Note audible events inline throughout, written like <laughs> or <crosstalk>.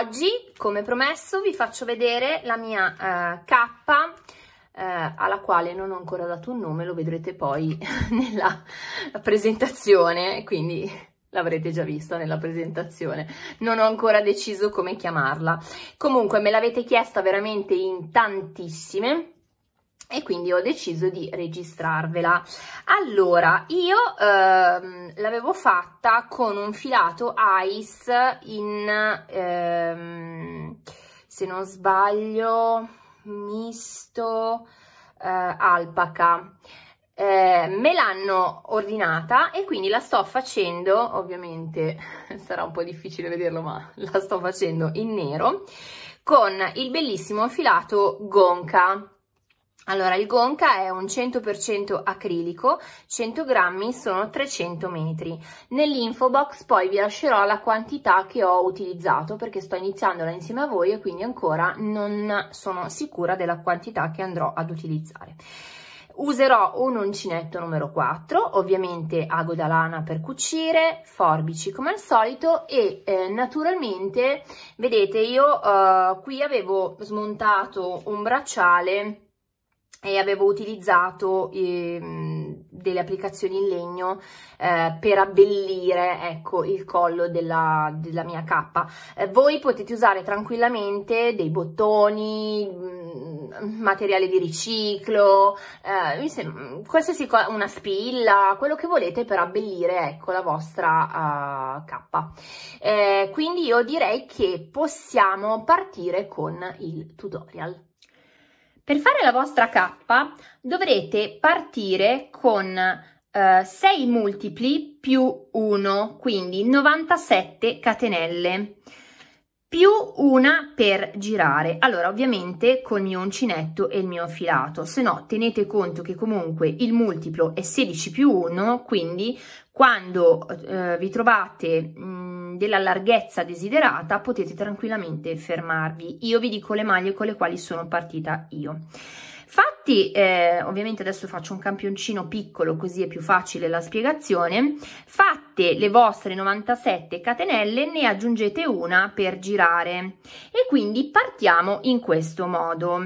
oggi, come promesso, vi faccio vedere la mia eh, cappa eh, alla quale non ho ancora dato un nome, lo vedrete poi <laughs> nella presentazione, quindi l'avrete già vista nella presentazione, non ho ancora deciso come chiamarla. Comunque me l'avete chiesta veramente in tantissime, e quindi ho deciso di registrarvela. Allora, io ehm, l'avevo fatta con un filato Ice in, ehm, se non sbaglio, misto eh, alpaca. Eh, me l'hanno ordinata e quindi la sto facendo, ovviamente <laughs> sarà un po' difficile vederlo ma la sto facendo in nero, con il bellissimo filato Gonca allora, il gonca è un 100% acrilico, 100 grammi sono 300 metri. Nell'info box poi vi lascerò la quantità che ho utilizzato perché sto iniziandola insieme a voi e quindi ancora non sono sicura della quantità che andrò ad utilizzare. Userò un uncinetto numero 4, ovviamente ago da lana per cucire, forbici come al solito e eh, naturalmente, vedete, io eh, qui avevo smontato un bracciale e avevo utilizzato eh, delle applicazioni in legno eh, per abbellire ecco, il collo della, della mia cappa. Eh, voi potete usare tranquillamente dei bottoni, mh, mm, materiale di riciclo, eh, sembra, qualsiasi cosa, una spilla, quello che volete per abbellire ecco, la vostra uh, cappa. Eh, quindi io direi che possiamo partire con il tutorial. Per fare la vostra K dovrete partire con eh, 6 multipli più 1, quindi 97 catenelle più una per girare. Allora, ovviamente con il mio uncinetto e il mio filato, se no tenete conto che comunque il multiplo è 16 più 1, quindi quando eh, vi trovate mh, della larghezza desiderata potete tranquillamente fermarvi. Io vi dico le maglie con le quali sono partita io. Fatti, eh, ovviamente adesso faccio un campioncino piccolo così è più facile la spiegazione, fatte le vostre 97 catenelle ne aggiungete una per girare e quindi partiamo in questo modo.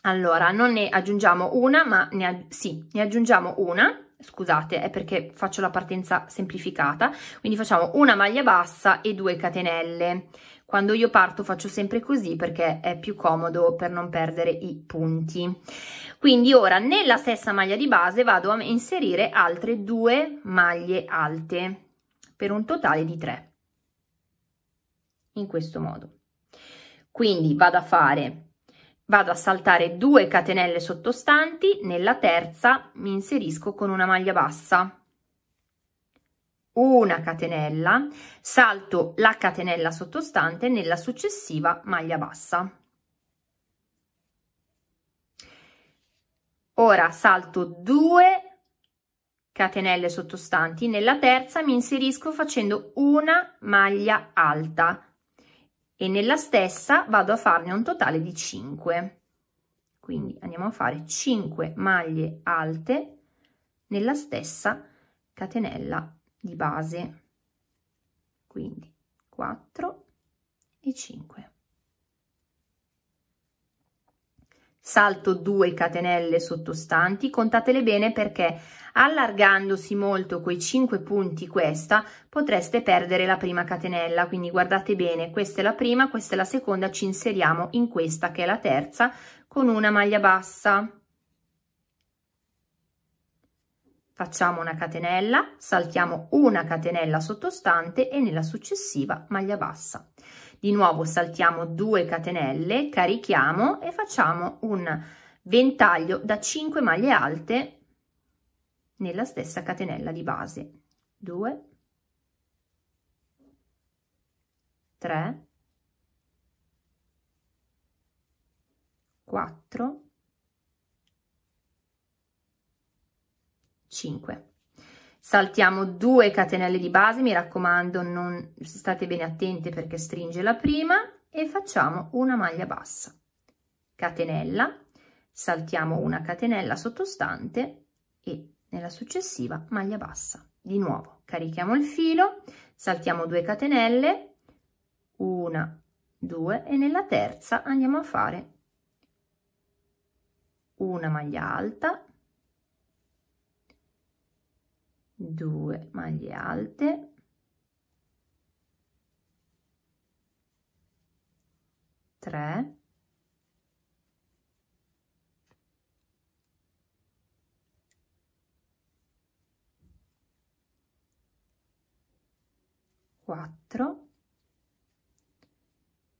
Allora, non ne aggiungiamo una, ma ne, sì, ne aggiungiamo una scusate è perché faccio la partenza semplificata quindi facciamo una maglia bassa e due catenelle quando io parto faccio sempre così perché è più comodo per non perdere i punti quindi ora nella stessa maglia di base vado a inserire altre due maglie alte per un totale di 3 in questo modo quindi vado a fare vado a saltare 2 catenelle sottostanti nella terza mi inserisco con una maglia bassa una catenella salto la catenella sottostante nella successiva maglia bassa ora salto 2 catenelle sottostanti nella terza mi inserisco facendo una maglia alta e nella stessa vado a farne un totale di 5 quindi andiamo a fare 5 maglie alte nella stessa catenella di base quindi 4 e 5 salto 2 catenelle sottostanti, contatele bene perché allargandosi molto quei 5 punti questa potreste perdere la prima catenella, quindi guardate bene, questa è la prima, questa è la seconda, ci inseriamo in questa che è la terza con una maglia bassa. Facciamo una catenella, saltiamo una catenella sottostante e nella successiva maglia bassa. Di nuovo saltiamo 2 catenelle, carichiamo e facciamo un ventaglio da 5 maglie alte nella stessa catenella di base. 2, 3, 4, 5 saltiamo due catenelle di base mi raccomando non state bene attenti perché stringe la prima e facciamo una maglia bassa catenella saltiamo una catenella sottostante e nella successiva maglia bassa di nuovo carichiamo il filo saltiamo 2 catenelle una 2 e nella terza andiamo a fare una maglia alta 2 maglie alte tre quattro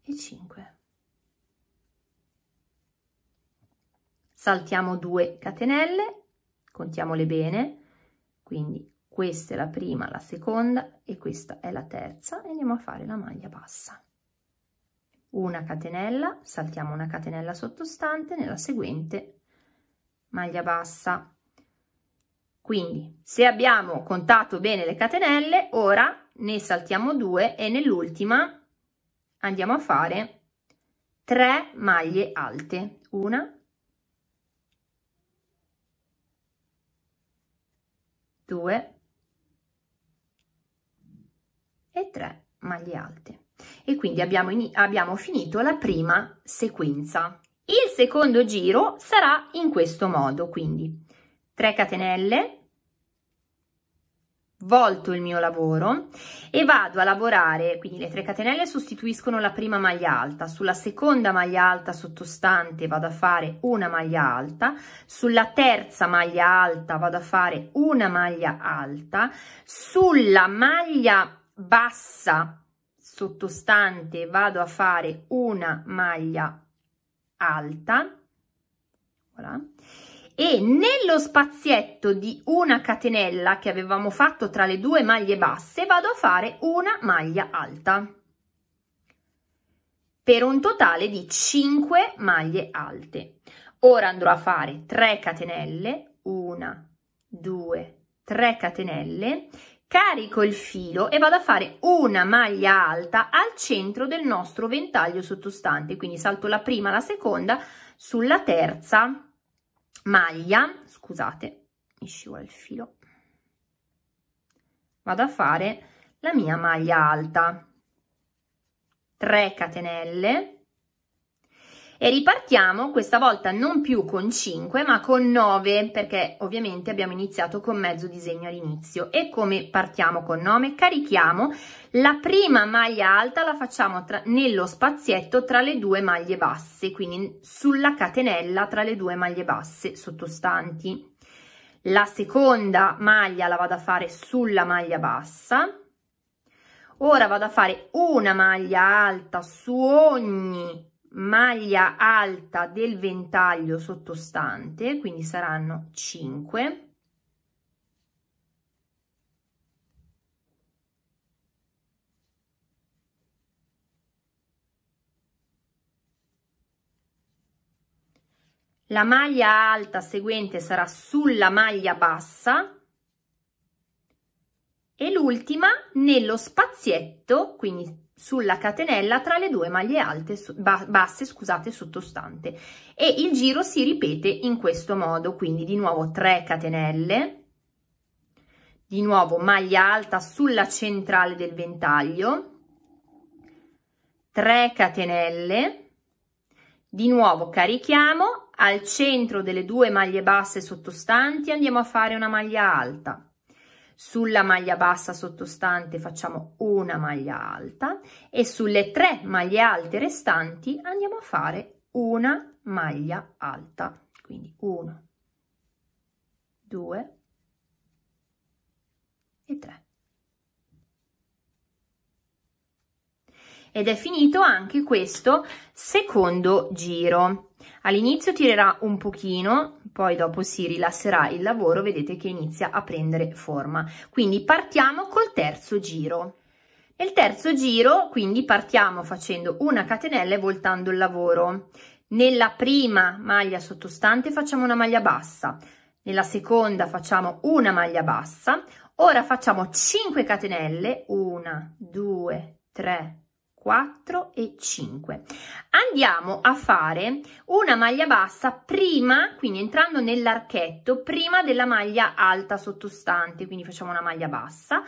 e cinque saltiamo due catenelle contiamole bene quindi questa è la prima, la seconda e questa è la terza e andiamo a fare la maglia bassa. Una catenella, saltiamo una catenella sottostante nella seguente maglia bassa. Quindi se abbiamo contato bene le catenelle, ora ne saltiamo due e nell'ultima andiamo a fare 3 maglie alte. Una, due, e 3 maglie alte. E quindi abbiamo, abbiamo finito la prima sequenza. Il secondo giro sarà in questo modo, quindi 3 catenelle, volto il mio lavoro e vado a lavorare, quindi le 3 catenelle sostituiscono la prima maglia alta, sulla seconda maglia alta sottostante vado a fare una maglia alta, sulla terza maglia alta vado a fare una maglia alta, sulla maglia bassa sottostante vado a fare una maglia alta voilà, e nello spazietto di una catenella che avevamo fatto tra le due maglie basse vado a fare una maglia alta per un totale di 5 maglie alte ora andrò a fare 3 catenelle 1 2 3 catenelle carico il filo e vado a fare una maglia alta al centro del nostro ventaglio sottostante quindi salto la prima la seconda sulla terza maglia scusate mi scivola il filo vado a fare la mia maglia alta 3 catenelle e ripartiamo questa volta non più con 5 ma con 9 perché ovviamente abbiamo iniziato con mezzo disegno all'inizio e come partiamo con 9 carichiamo la prima maglia alta la facciamo tra, nello spazietto tra le due maglie basse quindi sulla catenella tra le due maglie basse sottostanti la seconda maglia la vado a fare sulla maglia bassa ora vado a fare una maglia alta su ogni maglia alta del ventaglio sottostante, quindi saranno 5. La maglia alta seguente sarà sulla maglia bassa e l'ultima nello spazietto, quindi sulla catenella tra le due maglie alte, basse scusate, sottostante e il giro si ripete in questo modo quindi di nuovo 3 catenelle di nuovo maglia alta sulla centrale del ventaglio 3 catenelle di nuovo carichiamo al centro delle due maglie basse sottostanti andiamo a fare una maglia alta sulla maglia bassa sottostante facciamo una maglia alta e sulle tre maglie alte restanti andiamo a fare una maglia alta quindi 1 2 e 3 ed è finito anche questo secondo giro All'inizio tirerà un pochino, poi dopo si rilasserà il lavoro, vedete che inizia a prendere forma. Quindi partiamo col terzo giro. Nel terzo giro, quindi partiamo facendo una catenella e voltando il lavoro. Nella prima maglia sottostante facciamo una maglia bassa, nella seconda facciamo una maglia bassa, ora facciamo 5 catenelle, 1, 2, 3, 4 e 5. Andiamo a fare una maglia bassa prima, quindi entrando nell'archetto, prima della maglia alta sottostante, quindi facciamo una maglia bassa,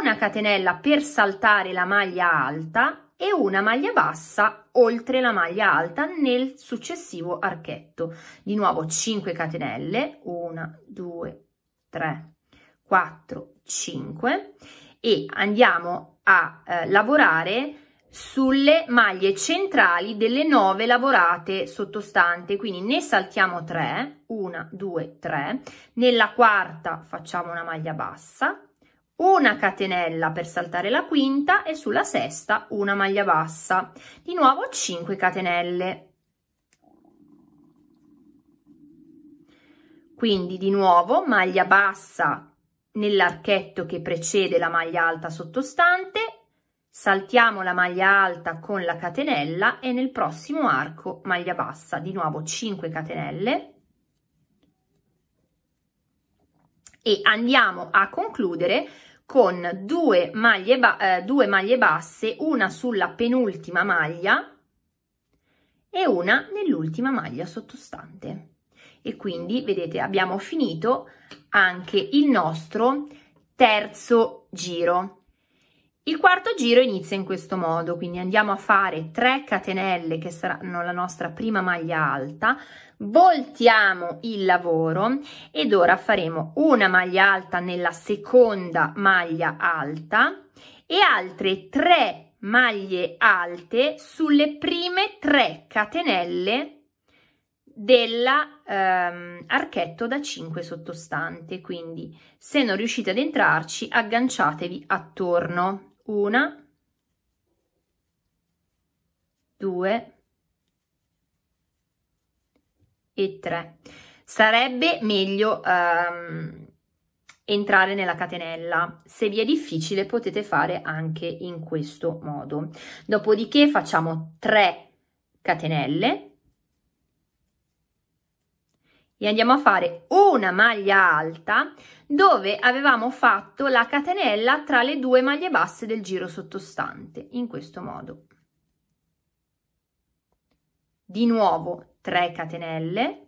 una catenella per saltare la maglia alta e una maglia bassa oltre la maglia alta nel successivo archetto. Di nuovo 5 catenelle, 1, 2, 3, 4, 5 e andiamo a eh, lavorare sulle maglie centrali delle 9 lavorate sottostante quindi ne saltiamo 3, 1, 2, 3, nella quarta facciamo una maglia bassa, una catenella per saltare la quinta e sulla sesta una maglia bassa, di nuovo 5 catenelle. Quindi di nuovo maglia bassa nell'archetto che precede la maglia alta sottostante, saltiamo la maglia alta con la catenella e nel prossimo arco maglia bassa di nuovo 5 catenelle e andiamo a concludere con due maglie, eh, due maglie basse una sulla penultima maglia e una nell'ultima maglia sottostante e quindi vedete abbiamo finito anche il nostro terzo giro il quarto giro inizia in questo modo, quindi andiamo a fare 3 catenelle che saranno la nostra prima maglia alta, voltiamo il lavoro ed ora faremo una maglia alta nella seconda maglia alta e altre 3 maglie alte sulle prime 3 catenelle dell'archetto ehm, da 5 sottostante quindi se non riuscite ad entrarci agganciatevi attorno una, due e tre. Sarebbe meglio um, entrare nella catenella. Se vi è difficile potete fare anche in questo modo. Dopodiché facciamo 3 catenelle e andiamo a fare una maglia alta dove avevamo fatto la catenella tra le due maglie basse del giro sottostante in questo modo di nuovo 3 catenelle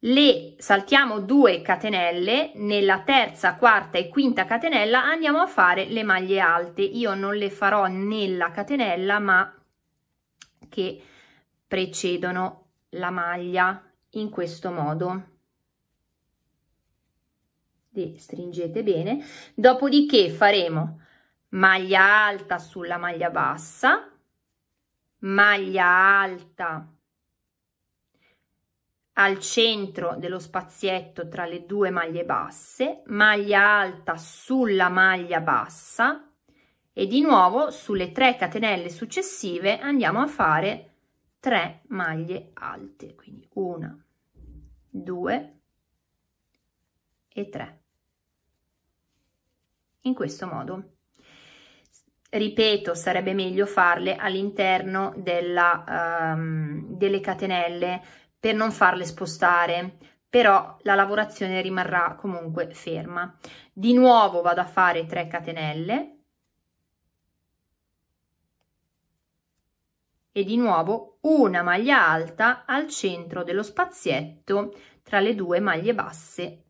le saltiamo 2 catenelle nella terza quarta e quinta catenella andiamo a fare le maglie alte io non le farò nella catenella ma che precedono la maglia in questo modo e stringete bene dopodiché faremo maglia alta sulla maglia bassa maglia alta al centro dello spazietto tra le due maglie basse maglia alta sulla maglia bassa e di nuovo sulle 3 catenelle successive andiamo a fare 3 maglie alte, quindi 1, 2 e 3. In questo modo. Ripeto, sarebbe meglio farle all'interno um, delle catenelle per non farle spostare, però la lavorazione rimarrà comunque ferma. Di nuovo vado a fare 3 catenelle, e di nuovo una maglia alta al centro dello spazietto tra le due maglie basse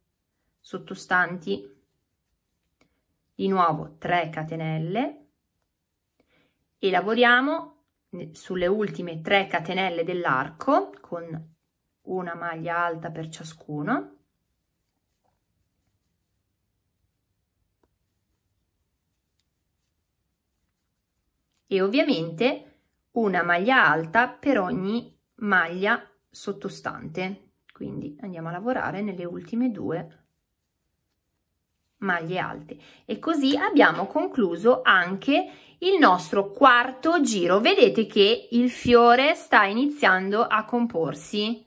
sottostanti. Di nuovo 3 catenelle e lavoriamo sulle ultime 3 catenelle dell'arco con una maglia alta per ciascuno. E ovviamente una maglia alta per ogni maglia sottostante quindi andiamo a lavorare nelle ultime due maglie alte e così abbiamo concluso anche il nostro quarto giro vedete che il fiore sta iniziando a comporsi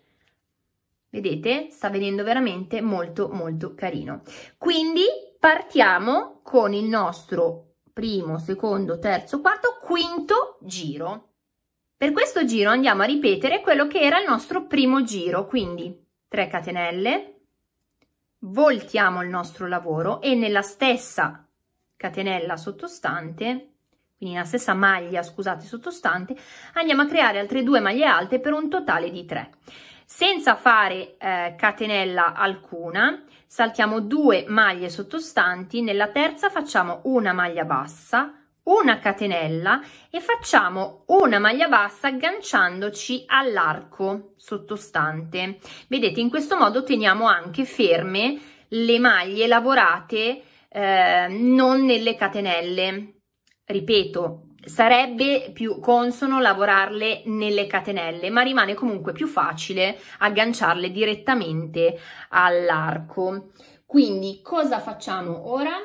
vedete sta venendo veramente molto molto carino quindi partiamo con il nostro primo secondo terzo quarto quinto giro per questo giro andiamo a ripetere quello che era il nostro primo giro, quindi 3 catenelle, voltiamo il nostro lavoro e nella stessa catenella sottostante quindi la stessa maglia, scusate, sottostante, andiamo a creare altre due maglie alte per un totale di 3. Senza fare eh, catenella alcuna, saltiamo due maglie sottostanti, nella terza facciamo una maglia bassa, una catenella e facciamo una maglia bassa agganciandoci all'arco sottostante vedete in questo modo teniamo anche ferme le maglie lavorate eh, non nelle catenelle ripeto sarebbe più consono lavorarle nelle catenelle ma rimane comunque più facile agganciarle direttamente all'arco quindi cosa facciamo ora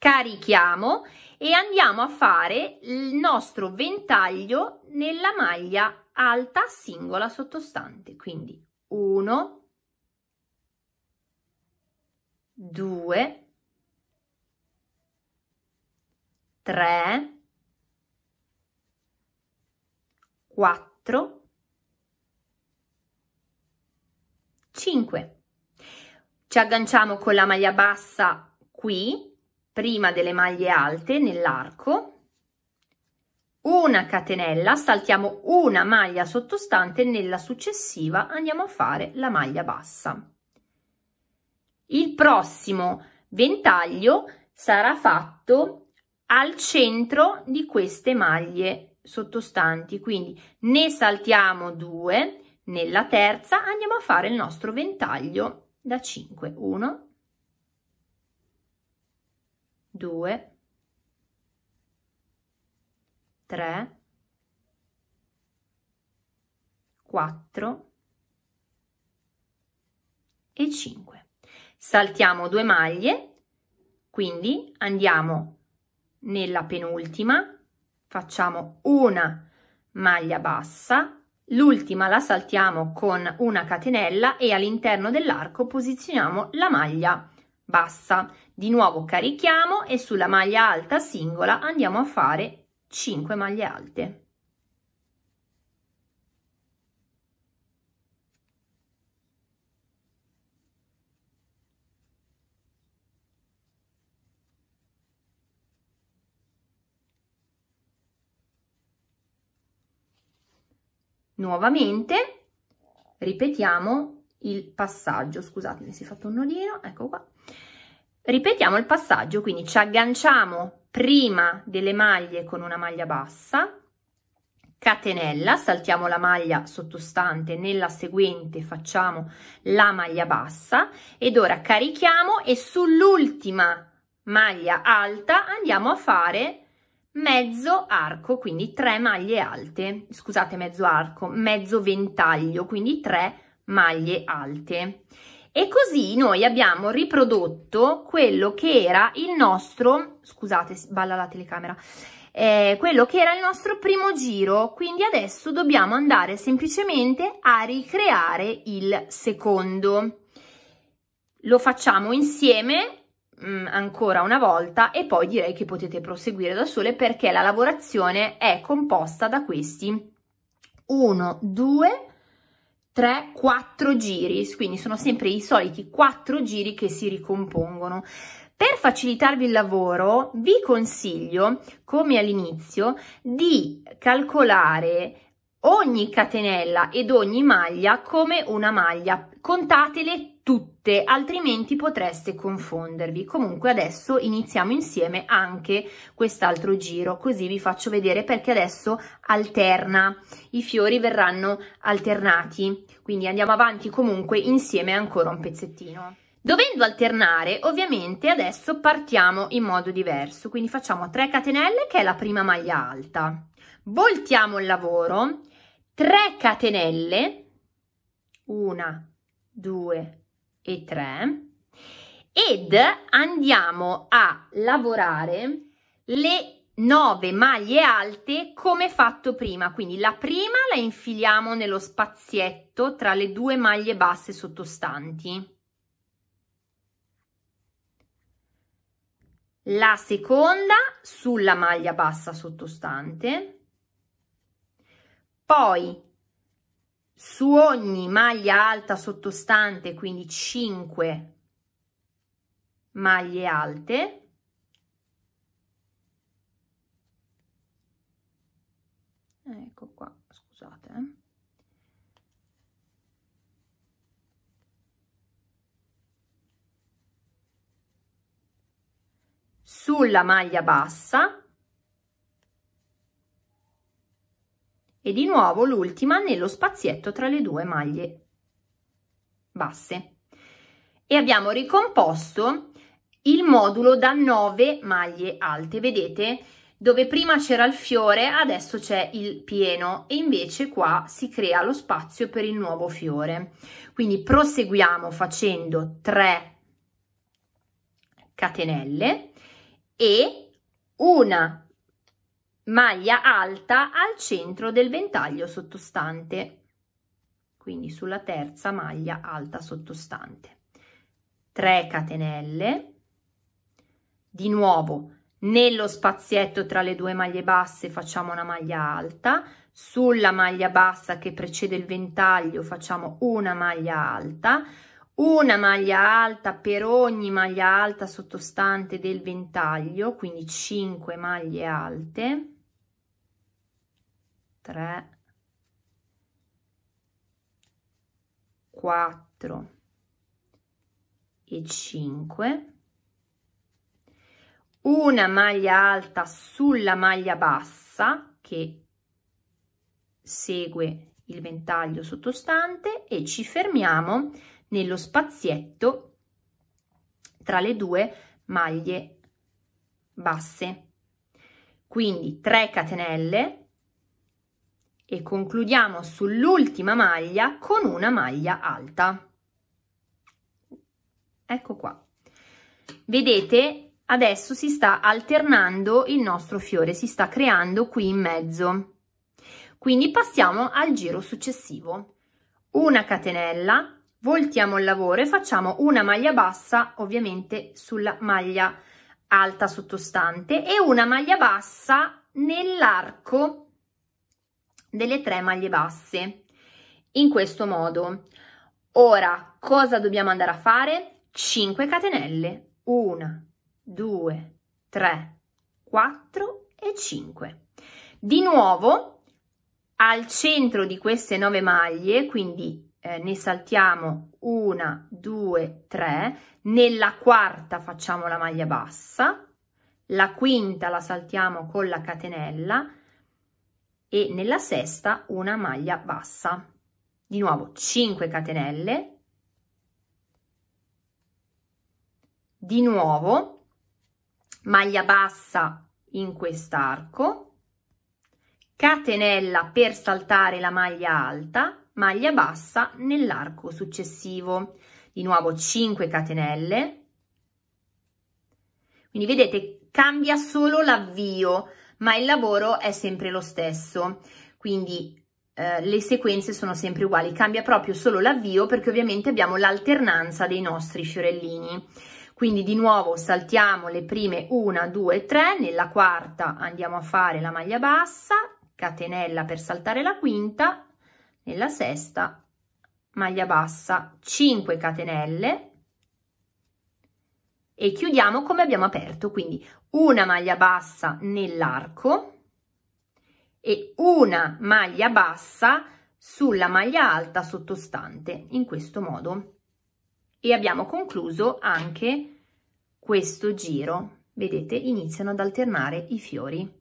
carichiamo e andiamo a fare il nostro ventaglio nella maglia alta singola sottostante quindi 1 2 3 4 5 ci agganciamo con la maglia bassa qui prima delle maglie alte nell'arco una catenella saltiamo una maglia sottostante nella successiva andiamo a fare la maglia bassa il prossimo ventaglio sarà fatto al centro di queste maglie sottostanti quindi ne saltiamo due nella terza andiamo a fare il nostro ventaglio da 5 1 2, 3, 4 e 5. Saltiamo due maglie, quindi andiamo nella penultima, facciamo una maglia bassa, l'ultima la saltiamo con una catenella e all'interno dell'arco posizioniamo la maglia bassa. Di nuovo carichiamo e sulla maglia alta singola andiamo a fare 5 maglie alte. Nuovamente ripetiamo il passaggio, scusatemi si è fatto un nodino, ecco qua Ripetiamo il passaggio, quindi ci agganciamo prima delle maglie con una maglia bassa, catenella, saltiamo la maglia sottostante, nella seguente facciamo la maglia bassa ed ora carichiamo e sull'ultima maglia alta andiamo a fare mezzo arco, quindi tre maglie alte, scusate mezzo arco, mezzo ventaglio, quindi tre maglie alte. E così noi abbiamo riprodotto quello che era il nostro, scusate, balla la telecamera, eh, quello che era il nostro primo giro, quindi adesso dobbiamo andare semplicemente a ricreare il secondo. Lo facciamo insieme mm, ancora una volta e poi direi che potete proseguire da sole perché la lavorazione è composta da questi 1, 2, 3-4 giri, quindi sono sempre i soliti 4 giri che si ricompongono. Per facilitarvi il lavoro vi consiglio, come all'inizio, di calcolare ogni catenella ed ogni maglia come una maglia. Contatele tutte, altrimenti potreste confondervi. Comunque adesso iniziamo insieme anche quest'altro giro, così vi faccio vedere perché adesso alterna, i fiori verranno alternati, quindi andiamo avanti comunque insieme ancora un pezzettino. Dovendo alternare, ovviamente adesso partiamo in modo diverso, quindi facciamo 3 catenelle che è la prima maglia alta, voltiamo il lavoro, 3 catenelle, 1, 2, e 3 ed andiamo a lavorare le 9 maglie alte come fatto prima quindi la prima la infiliamo nello spazietto tra le due maglie basse sottostanti la seconda sulla maglia bassa sottostante poi su ogni maglia alta sottostante, quindi 5 maglie alte, ecco qua, scusate, eh. sulla maglia bassa e di nuovo l'ultima nello spazietto tra le due maglie basse e abbiamo ricomposto il modulo da 9 maglie alte vedete dove prima c'era il fiore adesso c'è il pieno e invece qua si crea lo spazio per il nuovo fiore quindi proseguiamo facendo 3 catenelle e una maglia alta al centro del ventaglio sottostante quindi sulla terza maglia alta sottostante 3 catenelle di nuovo nello spazietto tra le due maglie basse facciamo una maglia alta sulla maglia bassa che precede il ventaglio facciamo una maglia alta una maglia alta per ogni maglia alta sottostante del ventaglio quindi 5 maglie alte 3, 4 e 5 una maglia alta sulla maglia bassa che segue il ventaglio sottostante e ci fermiamo nello spazietto tra le due maglie basse quindi 3 catenelle e concludiamo sull'ultima maglia con una maglia alta. Ecco qua. Vedete, adesso si sta alternando il nostro fiore, si sta creando qui in mezzo. Quindi passiamo al giro successivo. Una catenella, voltiamo il lavoro e facciamo una maglia bassa, ovviamente sulla maglia alta sottostante e una maglia bassa nell'arco delle tre maglie basse in questo modo ora cosa dobbiamo andare a fare 5 catenelle 1 2 3 4 e 5 di nuovo al centro di queste 9 maglie quindi eh, ne saltiamo 1 2 3 nella quarta facciamo la maglia bassa, la quinta la saltiamo con la catenella, e nella sesta una maglia bassa. Di nuovo 5 catenelle, di nuovo maglia bassa in quest'arco, catenella per saltare la maglia alta, maglia bassa nell'arco successivo. Di nuovo 5 catenelle. Quindi vedete cambia solo l'avvio, ma il lavoro è sempre lo stesso, quindi eh, le sequenze sono sempre uguali, cambia proprio solo l'avvio perché ovviamente abbiamo l'alternanza dei nostri fiorellini. Quindi di nuovo saltiamo le prime 1, 2, 3, nella quarta andiamo a fare la maglia bassa, catenella per saltare la quinta, nella sesta maglia bassa 5 catenelle e chiudiamo come abbiamo aperto, quindi una maglia bassa nell'arco e una maglia bassa sulla maglia alta sottostante, in questo modo. E abbiamo concluso anche questo giro. Vedete, iniziano ad alternare i fiori.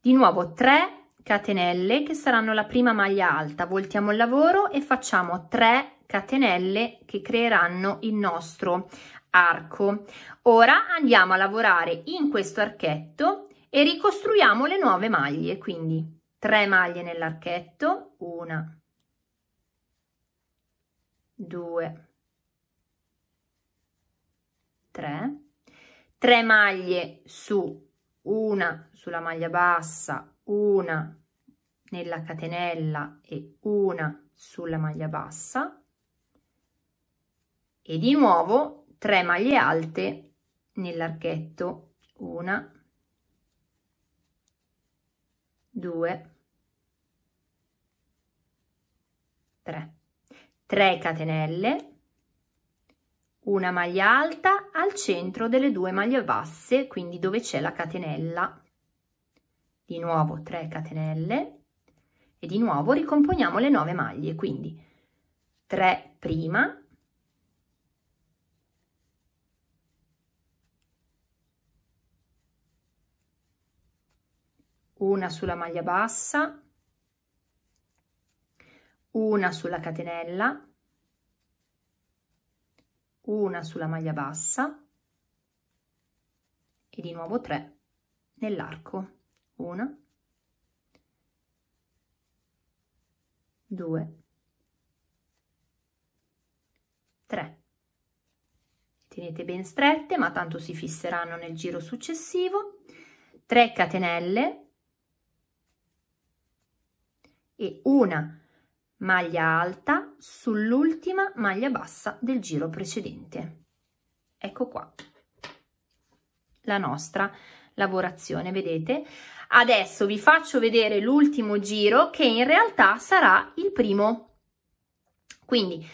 Di nuovo 3 catenelle che saranno la prima maglia alta. Voltiamo il lavoro e facciamo 3 catenelle che creeranno il nostro arco. Ora andiamo a lavorare in questo archetto e ricostruiamo le nuove maglie, quindi 3 maglie nell'archetto, 1, 2, 3, 3 maglie su una sulla maglia bassa, una nella catenella e una sulla maglia bassa e di nuovo 3 maglie alte nell'archetto una 2 3 3 catenelle una maglia alta al centro delle due maglie basse quindi dove c'è la catenella di nuovo 3 catenelle e di nuovo ricomponiamo le 9 maglie quindi 3 prima una sulla maglia bassa, una sulla catenella, una sulla maglia bassa e di nuovo 3 nell'arco, una, due, tre. Tenete ben strette, ma tanto si fisseranno nel giro successivo. 3 catenelle e una maglia alta sull'ultima maglia bassa del giro precedente. Ecco qua la nostra lavorazione, vedete? Adesso vi faccio vedere l'ultimo giro che in realtà sarà il primo. Quindi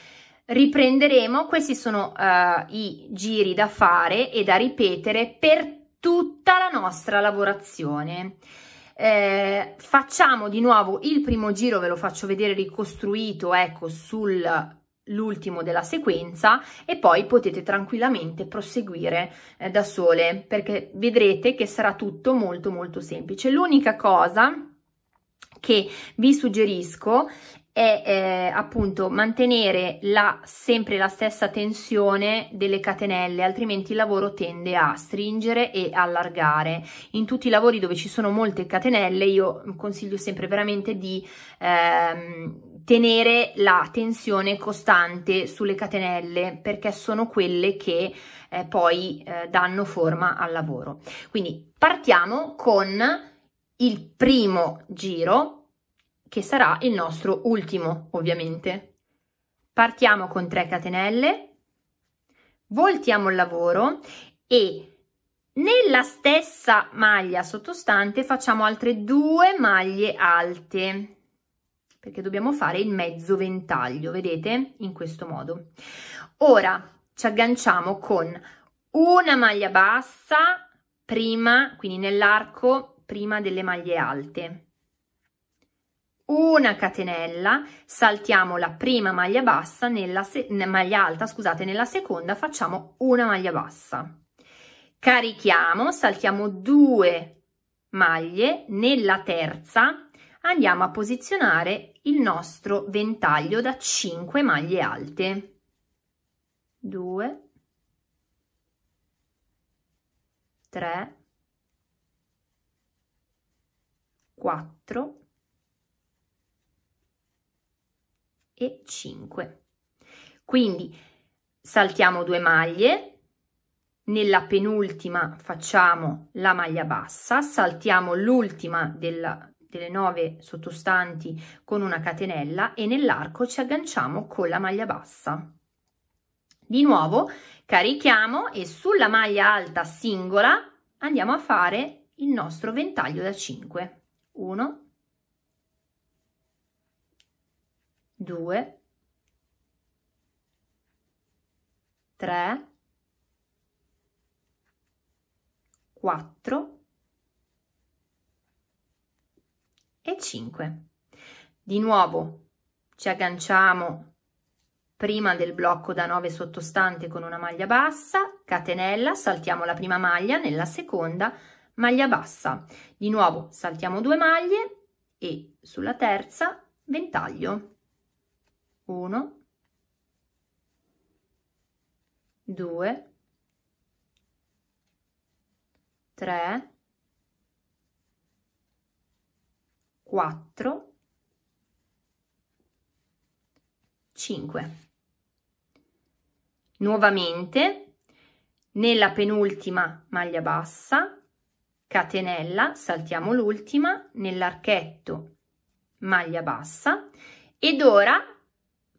riprenderemo, questi sono uh, i giri da fare e da ripetere per tutta la nostra lavorazione eh, facciamo di nuovo il primo giro, ve lo faccio vedere ricostruito, ecco, sull'ultimo della sequenza e poi potete tranquillamente proseguire eh, da sole perché vedrete che sarà tutto molto molto semplice. L'unica cosa che vi suggerisco è eh, appunto mantenere la, sempre la stessa tensione delle catenelle, altrimenti il lavoro tende a stringere e allargare. In tutti i lavori dove ci sono molte catenelle io consiglio sempre veramente di ehm, tenere la tensione costante sulle catenelle perché sono quelle che eh, poi eh, danno forma al lavoro. Quindi partiamo con il primo giro che sarà il nostro ultimo, ovviamente. Partiamo con 3 catenelle, voltiamo il lavoro e nella stessa maglia sottostante facciamo altre due maglie alte perché dobbiamo fare il mezzo ventaglio, vedete? In questo modo. Ora ci agganciamo con una maglia bassa prima, quindi nell'arco prima delle maglie alte una catenella, saltiamo la prima maglia bassa, nella maglia alta, scusate, nella seconda facciamo una maglia bassa. Carichiamo, saltiamo due maglie, nella terza andiamo a posizionare il nostro ventaglio da 5 maglie alte. 2 3 4 e 5. Quindi saltiamo due maglie, nella penultima facciamo la maglia bassa, saltiamo l'ultima della, delle 9 sottostanti con una catenella e nell'arco ci agganciamo con la maglia bassa. Di nuovo carichiamo e sulla maglia alta singola andiamo a fare il nostro ventaglio da 5. 1, 2, 3, 4 e 5. Di nuovo ci agganciamo prima del blocco da 9 sottostante con una maglia bassa, catenella, saltiamo la prima maglia, nella seconda maglia bassa. Di nuovo saltiamo due maglie e sulla terza ventaglio. 1 2 3 4 5 nuovamente nella penultima maglia bassa catenella saltiamo l'ultima nell'archetto maglia bassa ed ora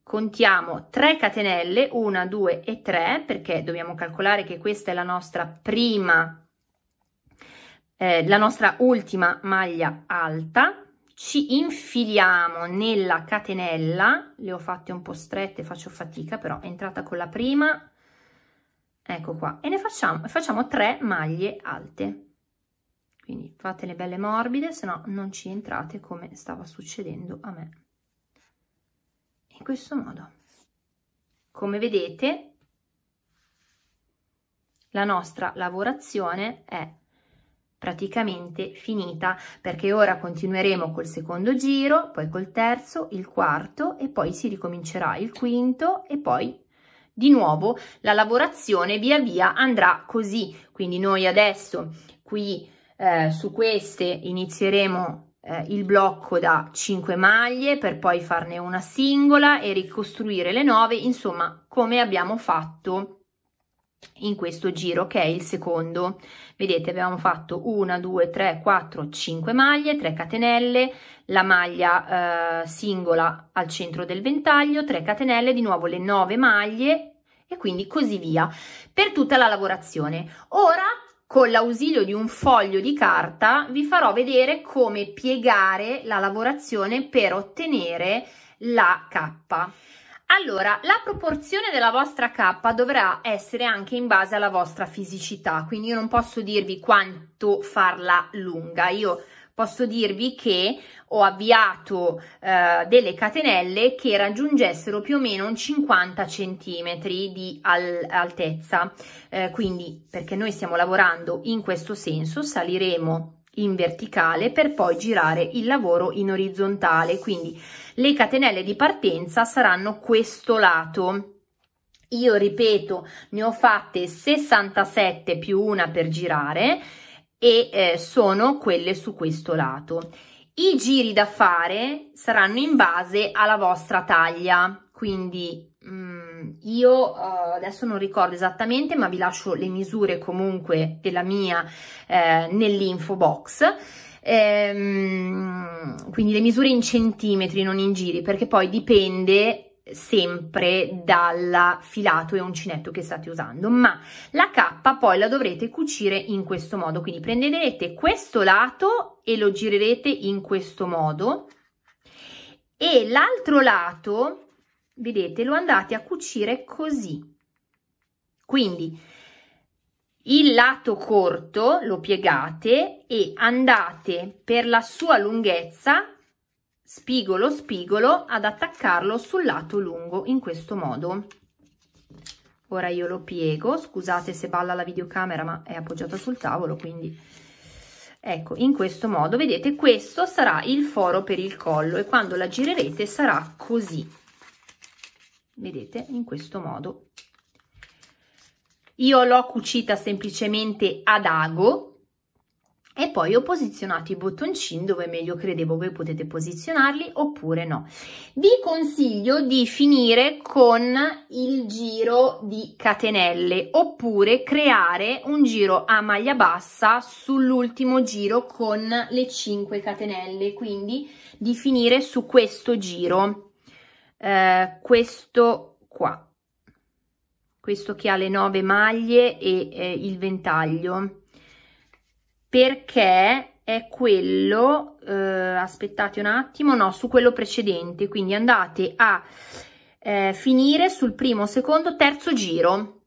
contiamo 3 catenelle, 1, 2 e 3, perché dobbiamo calcolare che questa è la nostra prima, eh, la nostra ultima maglia alta, ci infiliamo nella catenella, le ho fatte un po' strette, faccio fatica, però è entrata con la prima, ecco qua, e ne facciamo, facciamo 3 maglie alte. Quindi fatele belle morbide, se no non ci entrate come stava succedendo a me in questo modo come vedete la nostra lavorazione è praticamente finita perché ora continueremo col secondo giro poi col terzo il quarto e poi si ricomincerà il quinto e poi di nuovo la lavorazione via via andrà così quindi noi adesso qui eh, su queste inizieremo eh, il mm-hmm. blocco da 5 maglie per poi farne una singola e ricostruire le 9, insomma come abbiamo fatto in questo giro che è il secondo vedete abbiamo fatto 1 2 3 4 5 maglie 3 catenelle la maglia eh, singola al centro del ventaglio 3 catenelle di nuovo le 9 maglie e quindi così via per tutta la lavorazione ora con l'ausilio di un foglio di carta vi farò vedere come piegare la lavorazione per ottenere la cappa. Allora, la proporzione della vostra cappa dovrà essere anche in base alla vostra fisicità, quindi io non posso dirvi quanto farla lunga, io posso dirvi che ho avviato eh, delle catenelle che raggiungessero più o meno un 50 centimetri di al altezza eh, quindi perché noi stiamo lavorando in questo senso saliremo in verticale per poi girare il lavoro in orizzontale quindi le catenelle di partenza saranno questo lato io ripeto ne ho fatte 67 più una per girare e eh, sono quelle su questo lato. I giri da fare saranno in base alla vostra taglia, quindi mh, mm, io uh, adesso non ricordo esattamente, ma vi lascio le misure comunque della mia eh, nell'info box. Ehm, quindi le misure in centimetri, non in giri, perché poi dipende sempre dal filato e uncinetto che state usando ma la cappa poi la dovrete cucire in questo modo quindi prenderete questo lato e lo girerete in questo modo e l'altro lato vedete lo andate a cucire così quindi il lato corto lo piegate e andate per la sua lunghezza spigolo spigolo ad attaccarlo sul lato lungo in questo modo ora io lo piego scusate se balla la videocamera ma è appoggiata sul tavolo quindi ecco in questo modo vedete questo sarà il foro per il collo e quando la girerete sarà così vedete in questo modo io l'ho cucita semplicemente ad ago e poi ho posizionato i bottoncini dove meglio credevo voi potete posizionarli oppure no. Vi consiglio di finire con il giro di catenelle oppure creare un giro a maglia bassa sull'ultimo giro con le 5 catenelle, quindi di finire su questo giro, eh, questo qua, questo che ha le 9 maglie e eh, il ventaglio perché è quello, eh, aspettate un attimo, no, su quello precedente, quindi andate a eh, finire sul primo, secondo, terzo giro,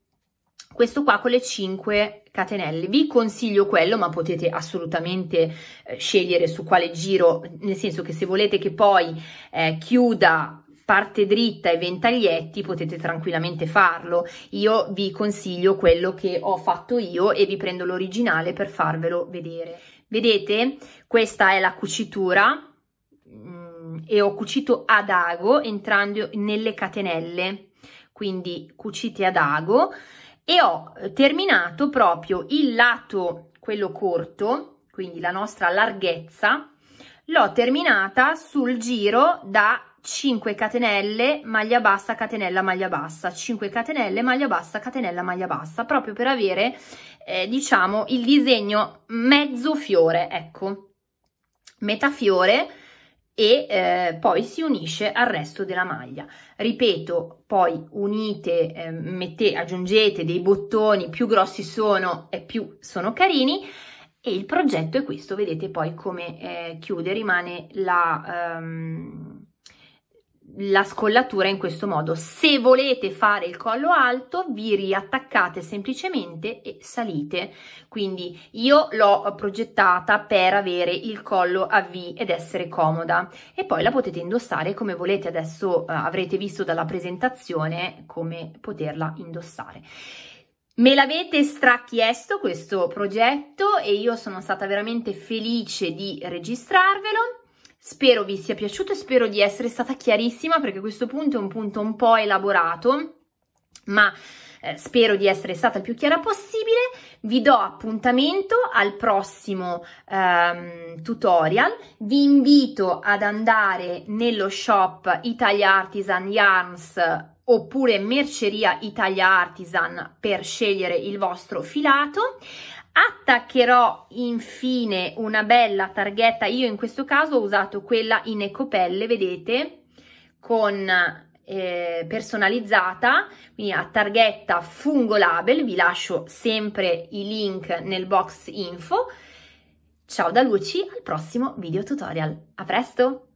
questo qua con le 5 catenelle. Vi consiglio quello, ma potete assolutamente eh, scegliere su quale giro, nel senso che se volete che poi eh, chiuda parte dritta e ventaglietti potete tranquillamente farlo. Io vi consiglio quello che ho fatto io e vi prendo l'originale per farvelo vedere. Vedete? Questa è la cucitura mm, e ho cucito ad ago entrando nelle catenelle, quindi cucite ad ago e ho terminato proprio il lato, quello corto, quindi la nostra larghezza, l'ho terminata sul giro da 5 catenelle, maglia bassa, catenella, maglia bassa, 5 catenelle, maglia bassa, catenella, maglia bassa, proprio per avere, eh, diciamo, il disegno mezzo fiore, ecco, metà fiore e eh, poi si unisce al resto della maglia. Ripeto, poi unite, eh, mette, aggiungete dei bottoni, più grossi sono e più sono carini, e il progetto è questo, vedete poi come eh, chiude, rimane la... Um, la scollatura in questo modo. Se volete fare il collo alto, vi riattaccate semplicemente e salite. Quindi io l'ho progettata per avere il collo a V ed essere comoda. E poi la potete indossare come volete. Adesso eh, avrete visto dalla presentazione come poterla indossare. Me l'avete strachiesto questo progetto e io sono stata veramente felice di registrarvelo Spero vi sia piaciuto e spero di essere stata chiarissima perché questo punto è un punto un po' elaborato, ma eh, spero di essere stata il più chiara possibile. Vi do appuntamento al prossimo ehm, tutorial. Vi invito ad andare nello shop Italia Artisan Yarns oppure Merceria Italia Artisan per scegliere il vostro filato attaccherò infine una bella targhetta io in questo caso ho usato quella in ecopelle vedete con eh, personalizzata quindi a targhetta fungo label vi lascio sempre i link nel box info ciao da luci al prossimo video tutorial a presto